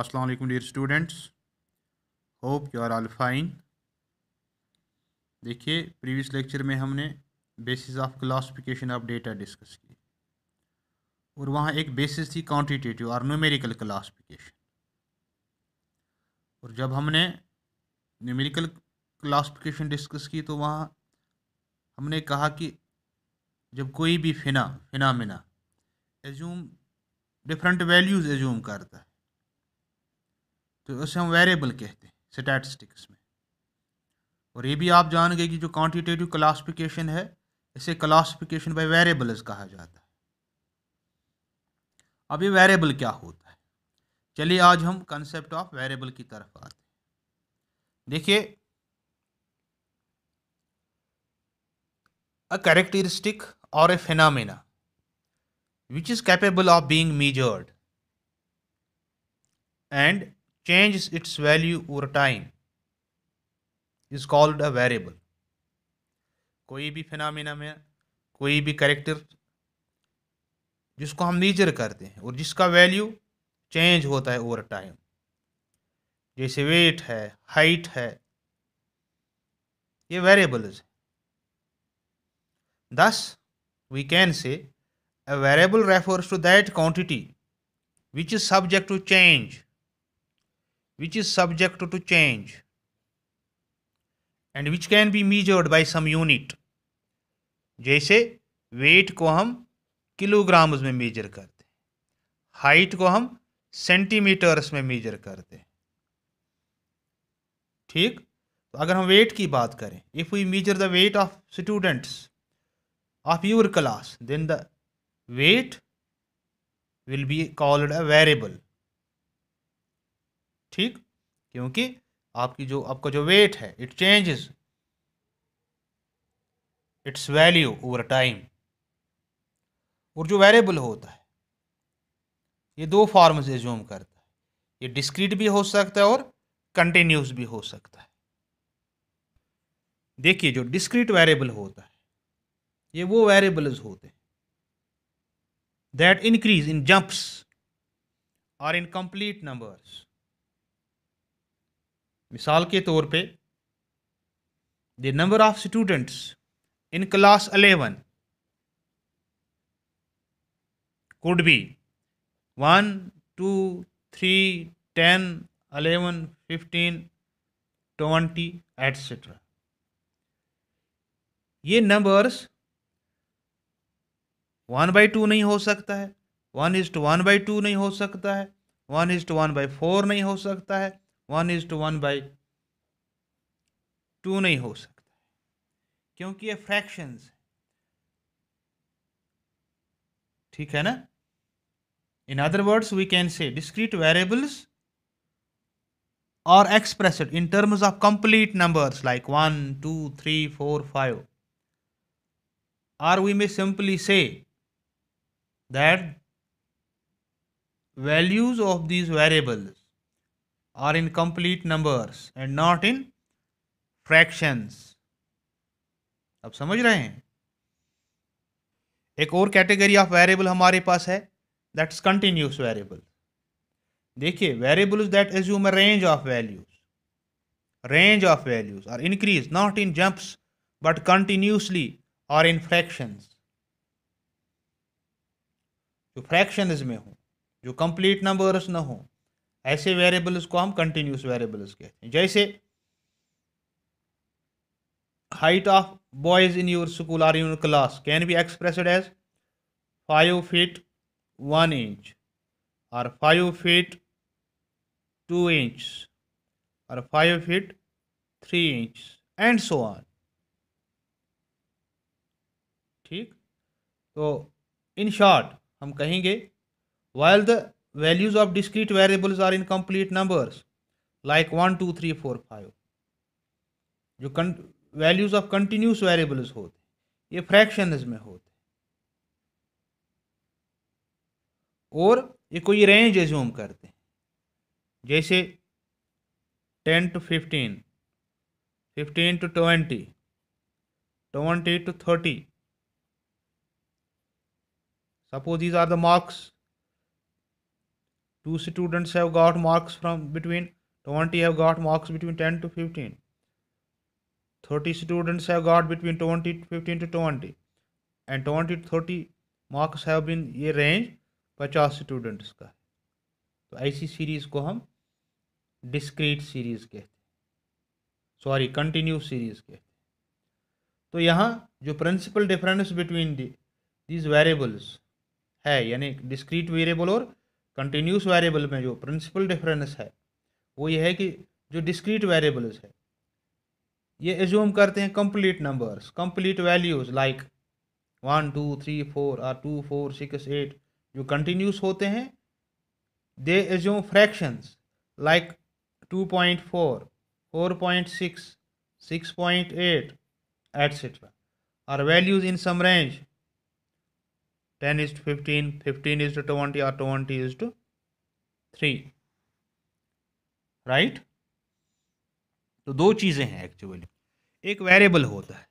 अस्सलाम वालेकुम dear students hope you are all fine देखिए प्रीवियस लेक्चर में हमने basis of classification of data discuss की और वहाँ एक बेसिस थी क्वांटिटेटिव और न्यूमेरिकल क्लासिफिकेशन और जब हमने न्यूमेरिकल क्लासिफिकेशन डिस्कस की तो वहाँ हमने कहा कि जब कोई भी फिना phenomena assume different values assume करता है तो उसे हम वेरिएबल कहते हैं स्टैटिस्टिक्स में और ये भी आप जान गए कि जो क्वांटिटेटिव क्लासिफिकेशन है इसे क्लासिफिकेशन बाय वेरिएबल्स कहा जाता है अब ये वेरिएबल क्या होता है चलिए आज हम कंसेप्ट ऑफ वेरिएबल की तरफ आते हैं देखिए अ कैरेक्टरिस्टिक और a phenomena which is capable of being measured and changes its value over time is called a variable कोई भी फिनमिना में कोई भी करेक्टर जिसको हम मीजर करते हैं और जिसका वैल्यू चेंज होता है ओवर टाइम जैसे वेट है हाइट है ये वेरिएबल्स है thus we can say a variable refers to that quantity which is subject to change which is subject to change and which can be measured by some unit जैसे weight को हम kilograms में major करते height को हम centimetres में major करते ठीक तो अगर हम वेट की बात करें if we measure the weight of students of your class then the weight will be called a variable ठीक क्योंकि आपकी जो आपका जो वेट है it changes its value over time और जो वेरिएबल होता है ये दो फॉर्म्स एज्यूम करता है ये डिस्क्रीट भी हो सकता है और कंटिन्यूस भी हो सकता है देखिए जो डिस्क्रीट वेरिएबल होता है ये वो वेरिएबल्स होते हैं that increase in jumps or in complete numbers मिसाल के तौर पे the number of students in class eleven could be one two three ten eleven fifteen twenty etcetera ये नंबर्स वन बाई टू नहीं हो सकता है one is to one by two नहीं हो सकता है one is to one by four नहीं हो सकता है one is to one by two नहीं हो सकता क्योंकि ये फ्रैक्शंस ठीक है ना in other words we can say discrete variables are expressed in terms of complete number like one two three four five or we may simply say that values of these variables are in complete numbers and not in fractions अब समझ रहे हैं एक और category of variable हमारे पास है that's continuous variable देखिए variables that assume range of values range of values or increase not in jumps but continuously or in fractions जो फ्रैक्शंस में हो जो कंप्लीट नंबर्स ना हो ऐसे वेरिएबल्स को हम कंटिन्यूस वेरिएबल्स कहते हैं जैसे height of boys in your school or your class can be express as five feet one inch और फाइव फीट टू इंच और five feet three inch and so on ठीक तो in short हम कहेंगे while the values of discrete variables are in complete numbers like 1 2 3 4 5 जो values of continuous variables होते ये fraction में होते और ये कोई रेंज एज्यूम करते हैं जैसे ten to fifteen fifteen to twenty twenty to thirty suppose these are the marks two students have got marks from between 20 have got marks between 10 to 15 30 students have got between 20 15 to 20 and 20 to 30 marks have been ये range 50 students का तो ऐसी series को हम discrete series कहते sorry continuous series कहते तो यहाँ जो principal difference between these variables है यानी डिस्क्रीट वेरिएबल और कंटिन्यूस वेरिएबल में जो प्रिंसिपल डिफरेंस है वो ये है कि जो डिस्क्रीट वेरिएबल्स है ये एज्यूम करते हैं complete numbers complete values like one two three four और टू फोर सिक्स एट जो कंटिन्यूस होते हैं they assume fractions like two point four four point six six point eight etcetera और values in some range 10 is to 15, 15 is to 20 or 20 is to 3. Right right? तो दो चीज़ें हैं actually एक variable होता है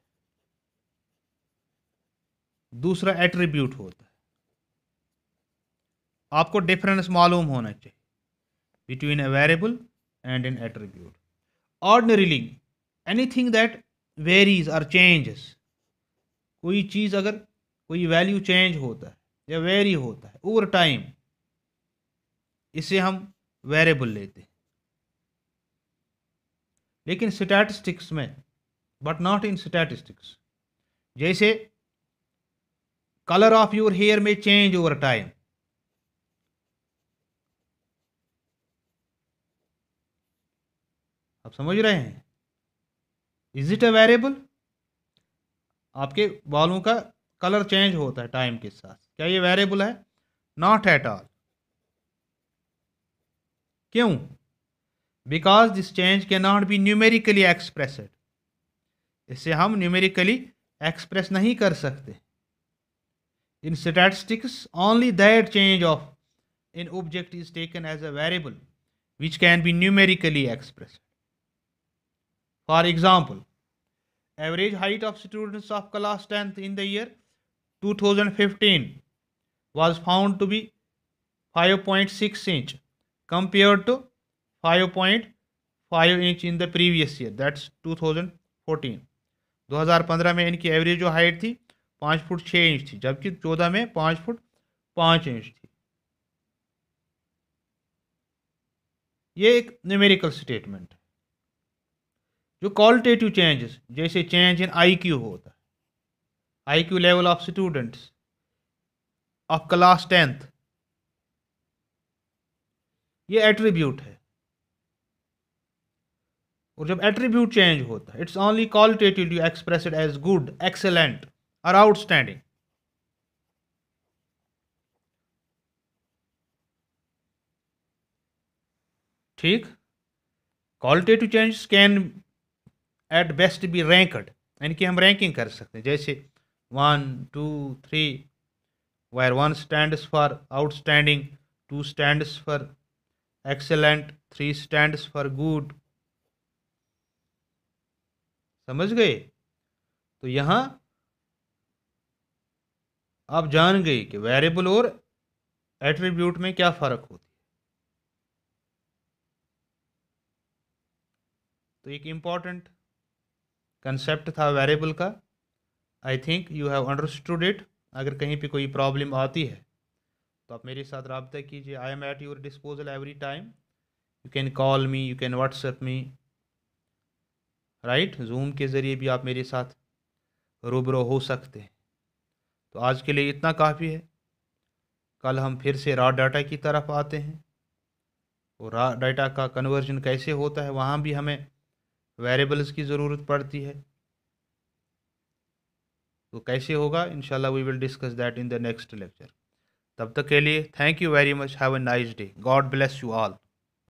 दूसरा एट्रीब्यूट होता है आपको डिफरेंस मालूम होना चाहिए between a variable and an attribute ordinarily anything that varies और चेंजेस कोई चीज़ अगर कोई वैल्यू चेंज होता है या वेरी होता है ओवर टाइम इसे हम वेरिएबल लेते हैं लेकिन स्टैटिस्टिक्स में बट नॉट इन स्टैटिस्टिक्स जैसे कलर ऑफ योर हेयर में चेंज ओवर टाइम आप समझ रहे हैं इज इट अ वेरिएबल आपके बालों का कलर चेंज होता है टाइम के साथ क्या ये वेरिएबल है नॉट एट ऑल क्यों because this change can not be numerically expressed इसे हम न्यूमेरिकली एक्सप्रेस नहीं कर सकते in statistics only that change of in object is taken as a variable which can be numerically express for example average height of students of class tenth in the year 2015 was found to be 5.6 inch compared to 5.5 inch in the previous year that's 2014 2015 में इनकी average जो height थी पाँच foot छः inch थी जबकि चौदह में पाँच फुट पाँच इंच थी ये एक न्यूमेरिकल स्टेटमेंट है जो क्वालिटेटिव चेंजेस जैसे चेंज इन आई क्यू होता है I Q level of students of class tenth ये एट्रीब्यूट है और जब एट्रीब्यूट चेंज होता है it's only qualitative you express it as good excellent और आउटस्टैंडिंग ठीक qualitative change can at best be ranked यानी कि हम रैंकिंग कर सकते हैं जैसे two three where where stand stands for outstanding two stands for excellent three stands for good समझ गए तो यहाँ आप जान गए कि वेरिएबल और एट्रीब्यूट में क्या फ़र्क होती है तो एक इम्पॉर्टेंट कंसेप्ट था वेरिएबल का I think you have understood it अगर कहीं पे कोई प्रॉब्लम आती है तो आप मेरे साथ रबता कीजिए I am at your disposal every time you can call me you can WhatsApp me right Zoom के ज़रिए भी आप मेरे साथ रूबरू हो सकते हैं तो आज के लिए इतना काफ़ी है कल हम फिर से रॉ डाटा की तरफ आते हैं और रॉ डाटा का कन्वर्जन कैसे होता है वहाँ भी हमें वेरिएबल्स की ज़रूरत पड़ती है तो कैसे होगा इनशाला we will discuss that in the next lecture तब तक के लिए thank you very much have a nice day God bless you all